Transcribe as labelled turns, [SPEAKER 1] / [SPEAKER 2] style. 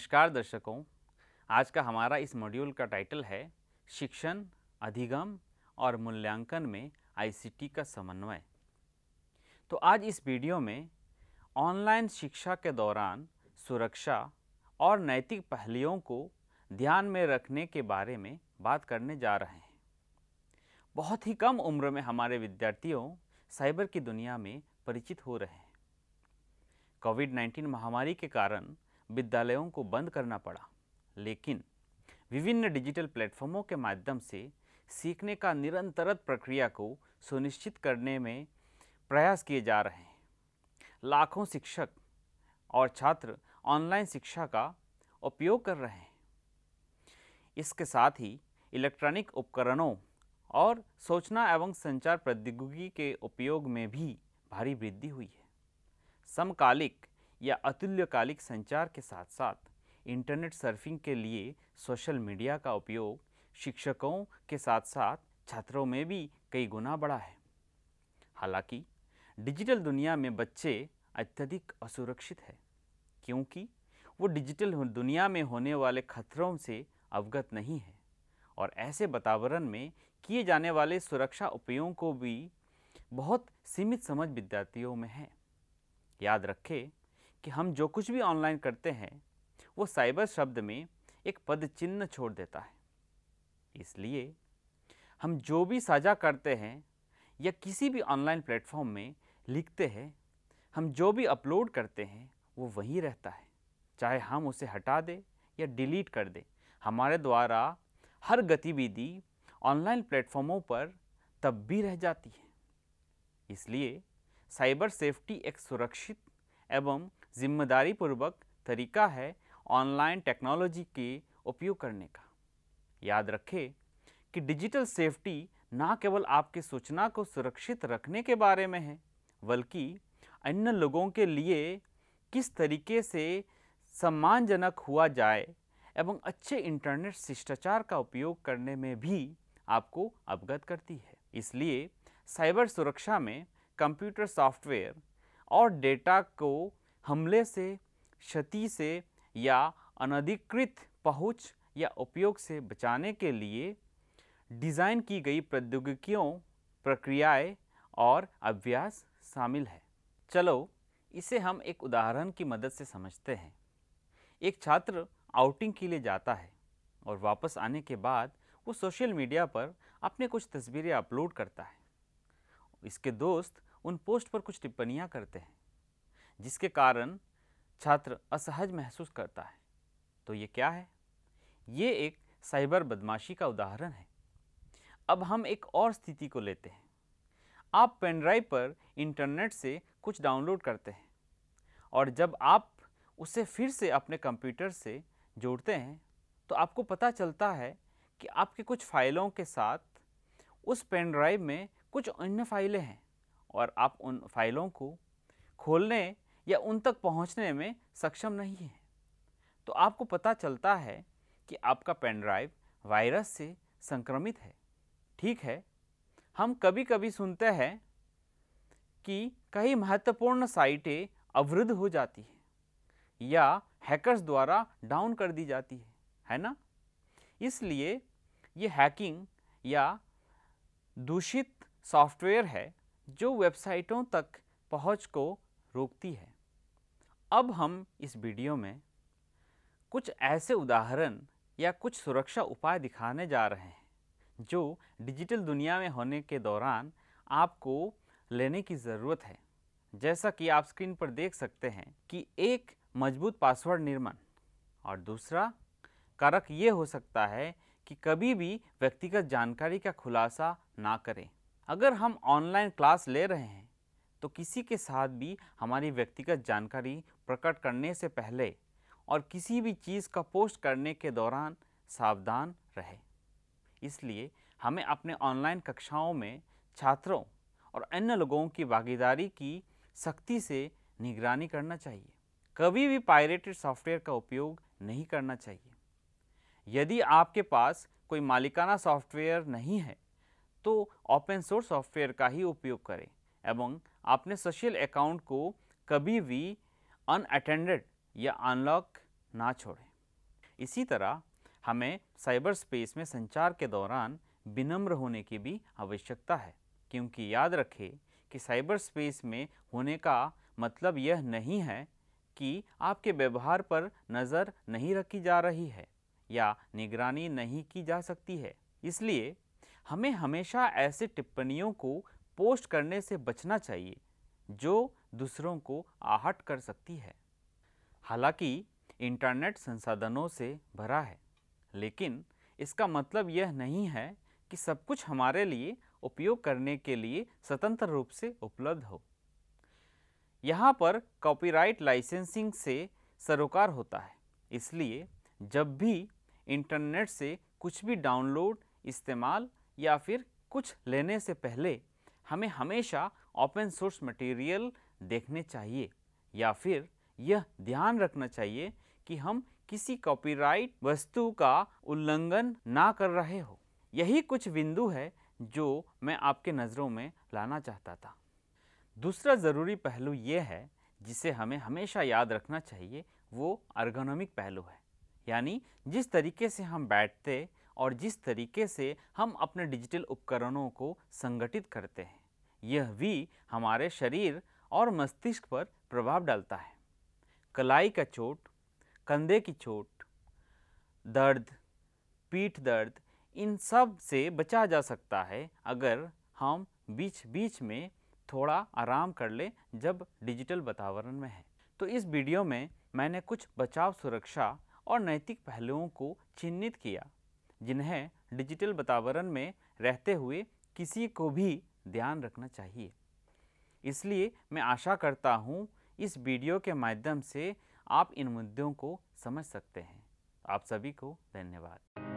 [SPEAKER 1] नमस्कार दर्शकों आज का हमारा इस मॉड्यूल का टाइटल है शिक्षण अधिगम और मूल्यांकन में आईसीटी का समन्वय तो आज इस वीडियो में ऑनलाइन शिक्षा के दौरान सुरक्षा और नैतिक पहलुओं को ध्यान में रखने के बारे में बात करने जा रहे हैं बहुत ही कम उम्र में हमारे विद्यार्थियों साइबर की दुनिया में परिचित हो रहे हैं कोविड 19 महामारी के कारण विद्यालयों को बंद करना पड़ा लेकिन विभिन्न डिजिटल प्लेटफॉर्मों के माध्यम से सीखने का निरंतरत प्रक्रिया को सुनिश्चित करने में प्रयास किए जा रहे हैं लाखों शिक्षक और छात्र ऑनलाइन शिक्षा का उपयोग कर रहे हैं इसके साथ ही इलेक्ट्रॉनिक उपकरणों और सूचना एवं संचार प्रौद्योगिकी के उपयोग में भी भारी वृद्धि हुई है समकालिक या अतुल्यकालिक संचार के साथ साथ इंटरनेट सर्फिंग के लिए सोशल मीडिया का उपयोग शिक्षकों के साथ साथ छात्रों में भी कई गुना बढ़ा है हालांकि डिजिटल दुनिया में बच्चे अत्यधिक असुरक्षित है क्योंकि वो डिजिटल दुनिया में होने वाले खतरों से अवगत नहीं है और ऐसे वातावरण में किए जाने वाले सुरक्षा उपायों को भी बहुत सीमित समझ विद्यार्थियों में है याद रखें कि हम जो कुछ भी ऑनलाइन करते हैं वो साइबर शब्द में एक पद चिन्ह छोड़ देता है इसलिए हम जो भी साझा करते हैं या किसी भी ऑनलाइन प्लेटफॉर्म में लिखते हैं हम जो भी अपलोड करते हैं वो वहीं रहता है चाहे हम उसे हटा दें या डिलीट कर दें हमारे द्वारा हर गतिविधि ऑनलाइन प्लेटफॉर्मों पर तब भी रह जाती है इसलिए साइबर सेफ्टी एक सुरक्षित एवं जिम्मेदारी पूर्वक तरीका है ऑनलाइन टेक्नोलॉजी के उपयोग करने का याद रखें कि डिजिटल सेफ्टी ना केवल आपके सूचना को सुरक्षित रखने के बारे में है बल्कि अन्य लोगों के लिए किस तरीके से सम्मानजनक हुआ जाए एवं अच्छे इंटरनेट शिष्टाचार का उपयोग करने में भी आपको अवगत करती है इसलिए साइबर सुरक्षा में कंप्यूटर सॉफ्टवेयर और डेटा को हमले से क्षति से या अनधिकृत पहुंच या उपयोग से बचाने के लिए डिज़ाइन की गई प्रौद्योगिकियों प्रक्रियाएं और अभ्यास शामिल है चलो इसे हम एक उदाहरण की मदद से समझते हैं एक छात्र आउटिंग के लिए जाता है और वापस आने के बाद वो सोशल मीडिया पर अपने कुछ तस्वीरें अपलोड करता है इसके दोस्त उन पोस्ट पर कुछ टिप्पणियाँ करते हैं जिसके कारण छात्र असहज महसूस करता है तो ये क्या है ये एक साइबर बदमाशी का उदाहरण है अब हम एक और स्थिति को लेते हैं आप पेनड्राइव पर इंटरनेट से कुछ डाउनलोड करते हैं और जब आप उसे फिर से अपने कंप्यूटर से जोड़ते हैं तो आपको पता चलता है कि आपके कुछ फाइलों के साथ उस पेनड्राइव में कुछ अन्य फाइलें हैं और आप उन फाइलों को खोलने या उन तक पहुंचने में सक्षम नहीं है तो आपको पता चलता है कि आपका पेनड्राइव वायरस से संक्रमित है ठीक है हम कभी कभी सुनते हैं कि कई महत्वपूर्ण साइटें अवरुद्ध हो जाती हैं या हैकर्स द्वारा डाउन कर दी जाती है है ना इसलिए ये हैकिंग या दूषित सॉफ्टवेयर है जो वेबसाइटों तक पहुंच को रोकती है अब हम इस वीडियो में कुछ ऐसे उदाहरण या कुछ सुरक्षा उपाय दिखाने जा रहे हैं जो डिजिटल दुनिया में होने के दौरान आपको लेने की ज़रूरत है जैसा कि आप स्क्रीन पर देख सकते हैं कि एक मजबूत पासवर्ड निर्माण और दूसरा कारक ये हो सकता है कि कभी भी व्यक्तिगत जानकारी का खुलासा ना करें अगर हम ऑनलाइन क्लास ले रहे हैं तो किसी के साथ भी हमारी व्यक्तिगत जानकारी प्रकट करने से पहले और किसी भी चीज़ का पोस्ट करने के दौरान सावधान रहे इसलिए हमें अपने ऑनलाइन कक्षाओं में छात्रों और अन्य लोगों की भागीदारी की सख्ती से निगरानी करना चाहिए कभी भी पायरेटेड सॉफ्टवेयर का उपयोग नहीं करना चाहिए यदि आपके पास कोई मालिकाना सॉफ्टवेयर नहीं है तो ओपन सोर्स सॉफ्टवेयर का ही उपयोग करें एवं आपने सोशल अकाउंट को कभी भी अनअटेंडेड या अनलॉक ना छोड़ें इसी तरह हमें साइबर स्पेस में संचार के दौरान विनम्र होने की भी आवश्यकता है क्योंकि याद रखें कि साइबर स्पेस में होने का मतलब यह नहीं है कि आपके व्यवहार पर नज़र नहीं रखी जा रही है या निगरानी नहीं की जा सकती है इसलिए हमें हमेशा ऐसे टिप्पणियों को पोस्ट करने से बचना चाहिए जो दूसरों को आहट कर सकती है हालांकि इंटरनेट संसाधनों से भरा है लेकिन इसका मतलब यह नहीं है कि सब कुछ हमारे लिए उपयोग करने के लिए स्वतंत्र रूप से उपलब्ध हो यहाँ पर कॉपीराइट लाइसेंसिंग से सरोकार होता है इसलिए जब भी इंटरनेट से कुछ भी डाउनलोड इस्तेमाल या फिर कुछ लेने से पहले हमें हमेशा ओपन सोर्स मटेरियल देखने चाहिए या फिर यह ध्यान रखना चाहिए कि हम किसी कॉपीराइट वस्तु का उल्लंघन ना कर रहे हो यही कुछ बिंदु है जो मैं आपके नज़रों में लाना चाहता था दूसरा ज़रूरी पहलू ये है जिसे हमें हमेशा याद रखना चाहिए वो अर्गोनॉमिक पहलू है यानी जिस तरीके से हम बैठते और जिस तरीके से हम अपने डिजिटल उपकरणों को संगठित करते हैं यह भी हमारे शरीर और मस्तिष्क पर प्रभाव डालता है कलाई का चोट कंधे की चोट दर्द पीठ दर्द इन सब से बचा जा सकता है अगर हम बीच बीच में थोड़ा आराम कर ले जब डिजिटल वातावरण में है तो इस वीडियो में मैंने कुछ बचाव सुरक्षा और नैतिक पहलुओं को चिन्हित किया जिन्हें डिजिटल वातावरण में रहते हुए किसी को भी ध्यान रखना चाहिए इसलिए मैं आशा करता हूँ इस वीडियो के माध्यम से आप इन मुद्दों को समझ सकते हैं आप सभी को धन्यवाद